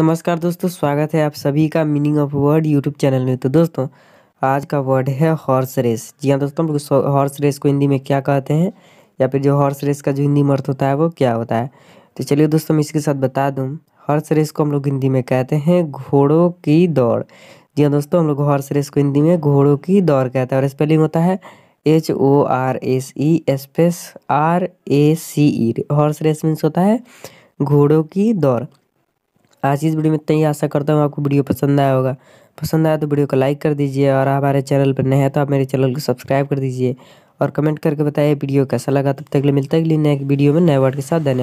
नमस्कार दोस्तों स्वागत है आप सभी का meaning of word YouTube channel में तो दोस्तों आज का वर्ड है हॉर्स रेस जी हाँ दोस्तों हम लोग हॉर्स रेस को हिंदी में क्या कहते हैं या फिर जो हॉर्स रेस का जो हिंदी मर्थ होता है वो क्या होता है तो चलिए दोस्तों मैं इसके साथ बता दूँ हॉर्स रेस को हम लोग हिंदी में कहते हैं घोड़ों की दौड़ जी हाँ दोस्तों हम लोग हॉर्स रेस को हिंदी में घोड़ों की दौड़ कहते हैं और स्पेलिंग होता है H O R S E space R A C E horse race means होता है घोड़ों की दौड़ आज इस वीडियो में इतना ही आशा करता हूँ आपको वीडियो पसंद आया होगा पसंद आया तो वीडियो को लाइक कर दीजिए और हमारे चैनल पर नए हैं तो आप मेरे चैनल को सब्सक्राइब कर दीजिए और कमेंट करके बताइए वीडियो कैसा लगा तब तक मिलता है अगली नए वीडियो में नए वर्ड के साथ धन्यवाद